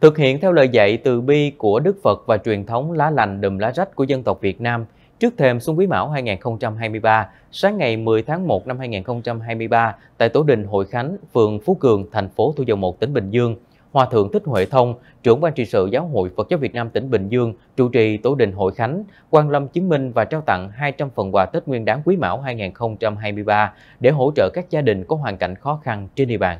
Thực hiện theo lời dạy từ bi của Đức Phật và truyền thống lá lành đùm lá rách của dân tộc Việt Nam, trước thềm Xuân Quý Mão 2023, sáng ngày 10 tháng 1 năm 2023 tại Tổ đình Hội Khánh, phường Phú Cường, thành phố Thủ Dầu Một, tỉnh Bình Dương, Hòa Thượng Thích Huệ Thông, trưởng ban trị sự Giáo hội Phật giáo Việt Nam tỉnh Bình Dương, trụ trì Tổ đình Hội Khánh, quan lâm chứng minh và trao tặng 200 phần quà Tết Nguyên đáng Quý Mão 2023 để hỗ trợ các gia đình có hoàn cảnh khó khăn trên địa bàn.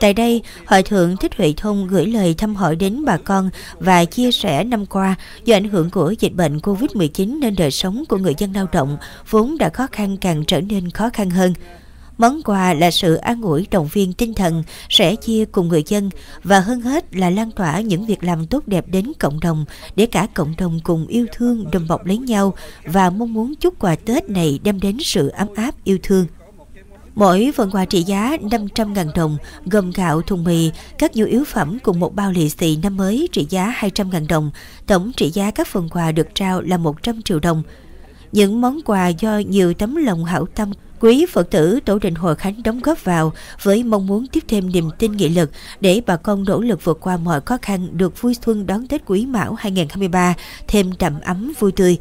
Tại đây, Hội thượng Thích Huệ Thông gửi lời thăm hỏi đến bà con và chia sẻ năm qua do ảnh hưởng của dịch bệnh COVID-19 nên đời sống của người dân lao động vốn đã khó khăn càng trở nên khó khăn hơn. Món quà là sự an ủi động viên tinh thần, sẻ chia cùng người dân và hơn hết là lan tỏa những việc làm tốt đẹp đến cộng đồng để cả cộng đồng cùng yêu thương đùm bọc lấy nhau và mong muốn chúc quà Tết này đem đến sự ấm áp yêu thương. Mỗi phần quà trị giá 500.000 đồng, gồm gạo, thùng mì, các nhu yếu phẩm cùng một bao lì xì năm mới trị giá 200.000 đồng. Tổng trị giá các phần quà được trao là 100 triệu đồng. Những món quà do nhiều tấm lòng hảo tâm quý Phật tử Tổ đình Hội Khánh đóng góp vào với mong muốn tiếp thêm niềm tin nghị lực để bà con nỗ lực vượt qua mọi khó khăn được vui xuân đón Tết Quý Mão 2023 thêm đậm ấm vui tươi.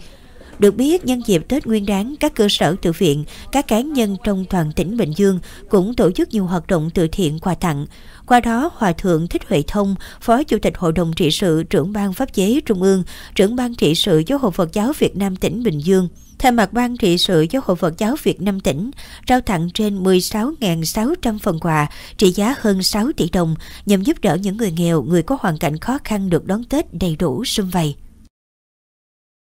Được biết, nhân dịp Tết Nguyên đáng, các cơ sở tự viện, các cá nhân trong toàn tỉnh Bình Dương cũng tổ chức nhiều hoạt động từ thiện quà tặng. Qua đó, Hòa Thượng Thích Huệ Thông, Phó Chủ tịch Hội đồng trị sự trưởng ban pháp chế Trung ương, trưởng ban trị sự Giáo hội Phật giáo Việt Nam tỉnh Bình Dương, thay mặt Ban trị sự Giáo hội Phật giáo Việt Nam tỉnh, trao tặng trên 16.600 phần quà trị giá hơn 6 tỷ đồng nhằm giúp đỡ những người nghèo, người có hoàn cảnh khó khăn được đón Tết đầy đủ sum vầy.